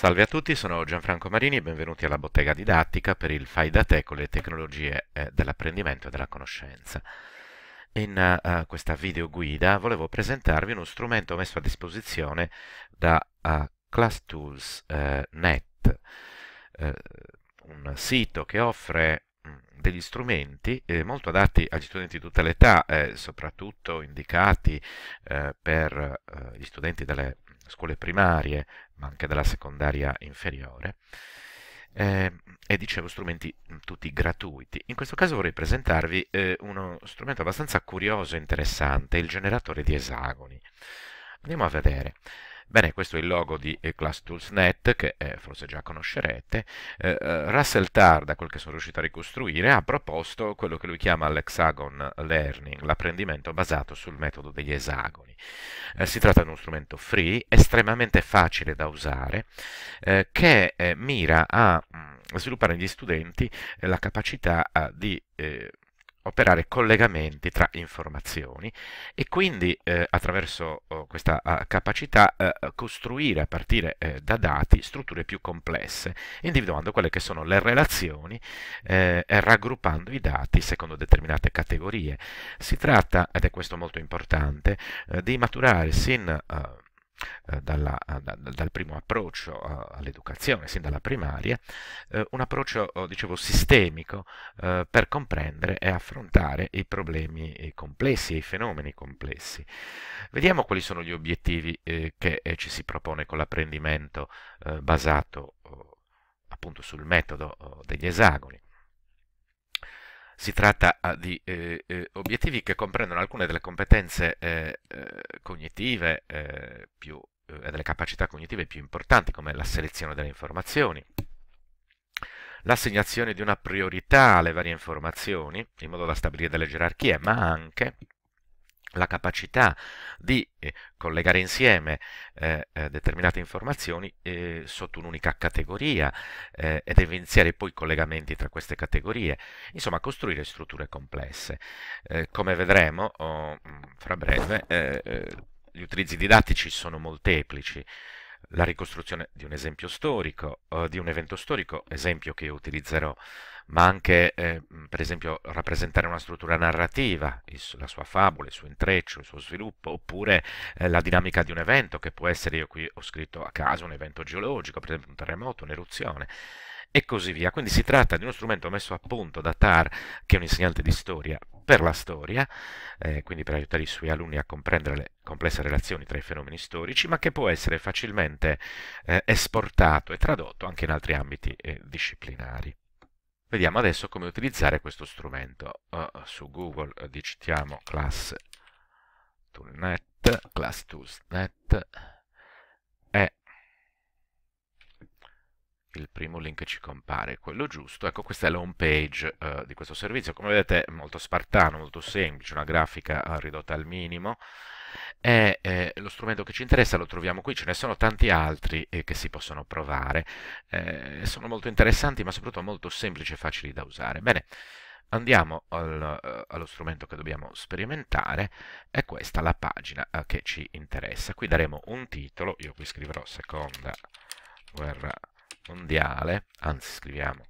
Salve a tutti, sono Gianfranco Marini e benvenuti alla bottega didattica per il Fai da te con le tecnologie eh, dell'apprendimento e della conoscenza. In uh, questa videoguida volevo presentarvi uno strumento messo a disposizione da uh, eh, ClassTools.net, uh, un sito che offre mm, degli strumenti eh, molto adatti agli studenti di tutta l'età, eh, soprattutto indicati eh, per gli studenti delle scuole primarie, ma anche della secondaria inferiore, eh, e dicevo strumenti tutti gratuiti. In questo caso vorrei presentarvi eh, uno strumento abbastanza curioso e interessante, il generatore di esagoni. Andiamo a vedere. Bene, questo è il logo di ClassToolsNet, eh, che eh, forse già conoscerete. Eh, eh Russell Tarr, da quel che sono riuscito a ricostruire, ha proposto quello che lui chiama l'hexagon learning, l'apprendimento basato sul metodo degli esagoni. Eh, si tratta di uno strumento free, estremamente facile da usare, eh, che mira a mm, sviluppare negli studenti la capacità di eh, operare collegamenti tra informazioni e quindi eh, attraverso oh, questa uh, capacità uh, costruire a partire uh, da dati strutture più complesse, individuando quelle che sono le relazioni eh, e raggruppando i dati secondo determinate categorie. Si tratta, ed è questo molto importante, di maturare sin eh, dalla, da, dal primo approccio all'educazione, sin dalla primaria, eh, un approccio, oh, dicevo, sistemico eh, per comprendere e affrontare i problemi complessi e i fenomeni complessi. Vediamo quali sono gli obiettivi che ci si propone con l'apprendimento basato oh, appunto sul metodo oh, degli esagoni. Si tratta ah, di eh, eh, obiettivi che comprendono alcune delle competenze eh, eh cognitive eh, più, e delle capacità cognitive più importanti, come la selezione delle informazioni, l'assegnazione di una priorità alle varie informazioni, in modo da stabilire delle gerarchie, ma anche la capacità di eh, collegare insieme eh, eh, determinate informazioni eh, sotto un'unica categoria eh, ed evidenziare poi i collegamenti tra queste categorie, insomma costruire strutture complesse. Eh, come vedremo oh, mm, fra breve, gli utilizzi didattici sono molteplici la ricostruzione di un esempio storico, eh, di un evento storico, esempio che utilizzerò, ma anche eh, per esempio rappresentare una struttura narrativa, il, la sua favola, il suo intreccio, il suo sviluppo, oppure eh, la dinamica di un evento che può essere, io qui ho scritto a caso, un evento geologico, per esempio un terremoto, un'eruzione e così via. Quindi si tratta di uno strumento messo a punto da TAR, che è un insegnante di storia per la storia, eh, quindi per aiutare i suoi alunni a comprendere le complesse relazioni tra i fenomeni storici, ma che può essere facilmente eh, esportato e tradotto anche in altri ambiti eh, disciplinari. Vediamo adesso come utilizzare questo strumento. Uh, su Google eh, digitiamo class toolnet, class tools.net un link ci compare quello giusto. Ecco, questa è la home page eh, di questo servizio. Come vedete è molto spartano, molto semplice, una grafica eh, ridotta al minimo. E, eh, lo strumento che ci interessa lo troviamo qui, ce ne sono tanti altri eh, che si possono provare. Eh, sono molto interessanti, ma soprattutto molto semplici e facili da usare. Bene, andiamo al, eh, allo strumento che dobbiamo sperimentare È questa la pagina che ci interessa. Qui daremo un titolo, io qui scriverò seconda guerra mondiale, anzi scriviamo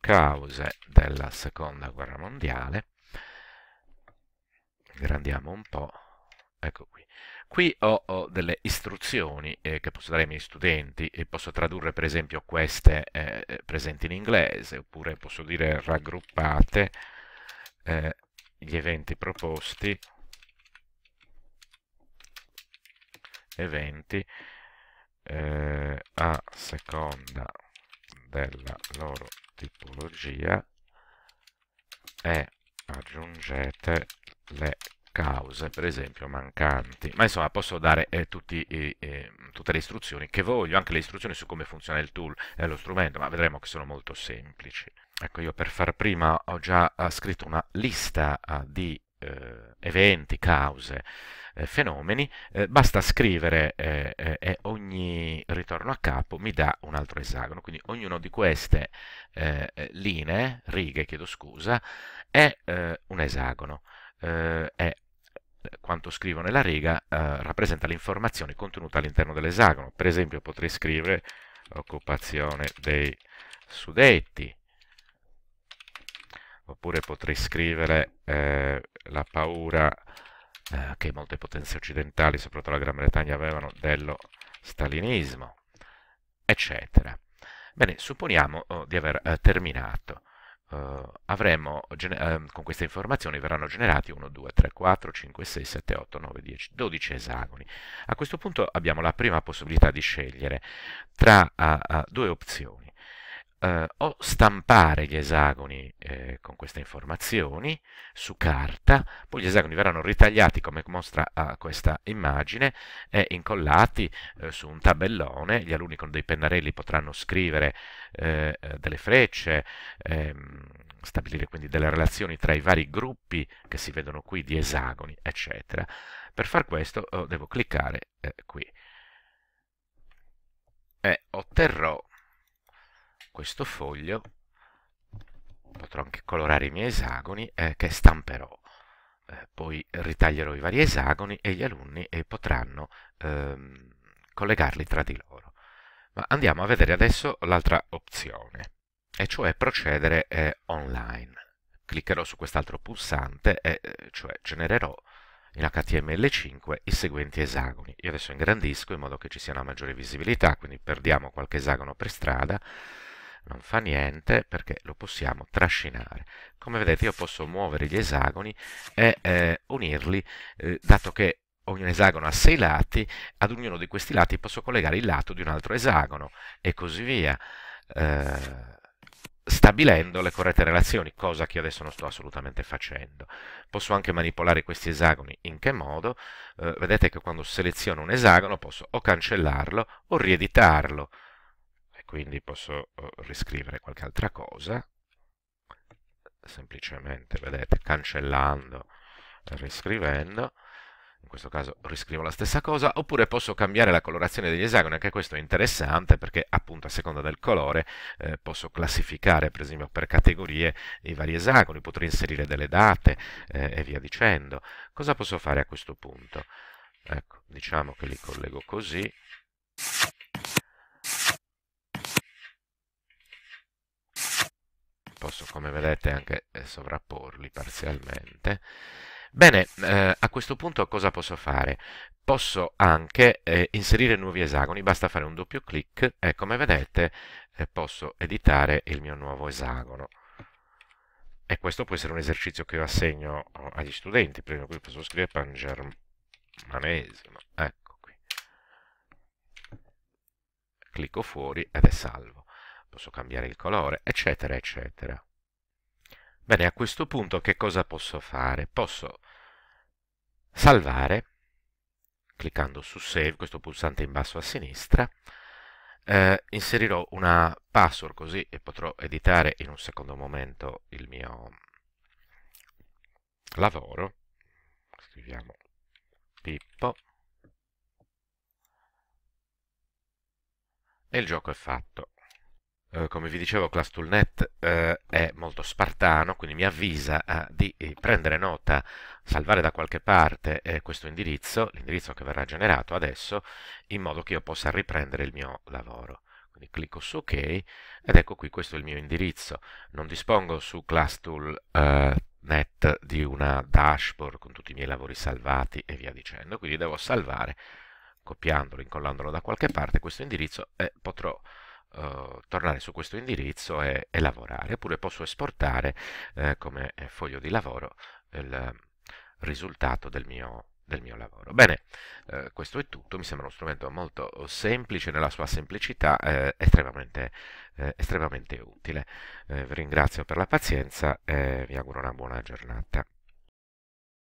cause della seconda guerra mondiale, ingrandiamo un po', ecco qui. Qui ho, ho delle istruzioni eh, che posso dare ai miei studenti e posso tradurre per esempio queste eh, eh presenti in inglese oppure posso dire raggruppate eh, gli eventi proposti eventi eh, a seconda della loro tipologia e aggiungete le cause, per esempio mancanti. Ma insomma posso dare eh, tutti, eh, tutte le istruzioni che voglio, anche le istruzioni su come funziona il tool e lo strumento, ma vedremo che sono molto semplici. Ecco, io per far prima ho già eh, scritto una lista eh, di eh, eventi, cause, eh, fenomeni, eh, basta scrivere eh, eh, e ogni ritorno a capo mi dà un altro esagono, quindi ognuno di queste eh, linee, righe, chiedo scusa, è un esagono, è quanto scrivo nella riga rappresenta l'informazione contenuta all'interno dell'esagono. Per esempio potrei scrivere occupazione dei sudetti, oppure potrei scrivere eh, la paura eh, che molte potenze occidentali, soprattutto la Gran Bretagna, avevano dello stalinismo, eccetera. Bene, supponiamo oh, di aver eh, terminato. Uh, avremo, uh, con queste informazioni verranno generati 1, 2, 3, 4, 5, 6, 7, 8, 9, 10, 12 esagoni. A questo punto abbiamo la prima possibilità di scegliere tra uh, due opzioni eh, o stampare gli esagoni eh, con queste informazioni su carta, poi gli esagoni verranno ritagliati come mostra ah, questa immagine e incollati eh, su un tabellone, gli alunni con dei pennarelli potranno scrivere eh, eh, delle frecce, ehm, stabilire quindi delle relazioni tra i vari gruppi che si vedono qui di esagoni, eccetera. Per far questo oh, devo cliccare eh, qui e otterrò questo foglio potrò anche colorare i miei esagoni eh, che stamperò eh, poi ritaglierò i vari esagoni e gli alunni eh, potranno ehm, collegarli tra di loro ma andiamo a vedere adesso l'altra opzione e cioè procedere eh, online cliccherò su quest'altro pulsante e eh, cioè genererò in HTML5 i seguenti esagoni. Io adesso ingrandisco in modo che ci sia una maggiore visibilità, quindi perdiamo qualche esagono per strada non fa niente perché lo possiamo trascinare. Come vedete io posso muovere gli esagoni e eh, unirli, eh, dato che ogni esagono ha sei lati, ad ognuno di questi lati posso collegare il lato di un altro esagono e così via, eh, stabilendo le corrette relazioni, cosa che io adesso non sto assolutamente facendo. Posso anche manipolare questi esagoni in che modo? Eh, vedete che quando seleziono un esagono posso o cancellarlo o rieditarlo quindi posso oh, riscrivere qualche altra cosa, semplicemente, vedete, cancellando, riscrivendo, in questo caso riscrivo la stessa cosa, oppure posso cambiare la colorazione degli esagoni, anche questo è interessante perché appunto a seconda del colore eh, posso classificare per esempio per categorie i vari esagoni, potrei inserire delle date eh, e via dicendo. Cosa posso fare a questo punto? Ecco, diciamo che li collego così, posso come vedete anche eh, sovrapporli parzialmente. Bene, eh, a questo punto cosa posso fare? Posso anche eh, inserire nuovi esagoni, basta fare un doppio clic e come vedete eh, posso editare il mio nuovo esagono. E questo può essere un esercizio che io assegno oh, agli studenti, per esempio qui posso scrivere pangermanesimo, ecco qui. Clicco fuori ed è salvo posso cambiare il colore, eccetera, eccetera. Bene, a questo punto che cosa posso fare? Posso salvare, cliccando su Save, questo pulsante in basso a sinistra, eh, inserirò una password così e potrò editare in un secondo momento il mio lavoro. Scriviamo Pippo. E il gioco è fatto. Eh, come vi dicevo ClassToolNet eh, è molto spartano, quindi mi avvisa eh, di eh, prendere nota, salvare da qualche parte questo indirizzo, l'indirizzo che verrà generato adesso, in modo che io possa riprendere il mio lavoro quindi clicco su ok ed ecco qui questo è il mio indirizzo non dispongo su ClassToolNet eh, di una dashboard con tutti i miei lavori salvati e via dicendo quindi devo salvare copiandolo, incollandolo da qualche parte questo indirizzo e potrò eh, tornare su questo indirizzo e, e, lavorare, oppure posso esportare eh, come foglio di lavoro il risultato del mio, del mio lavoro. Bene, eh, questo è tutto, mi sembra uno strumento molto semplice nella sua semplicità, eh, estremamente, eh, estremamente utile. vi ringrazio per la pazienza e vi auguro una buona giornata.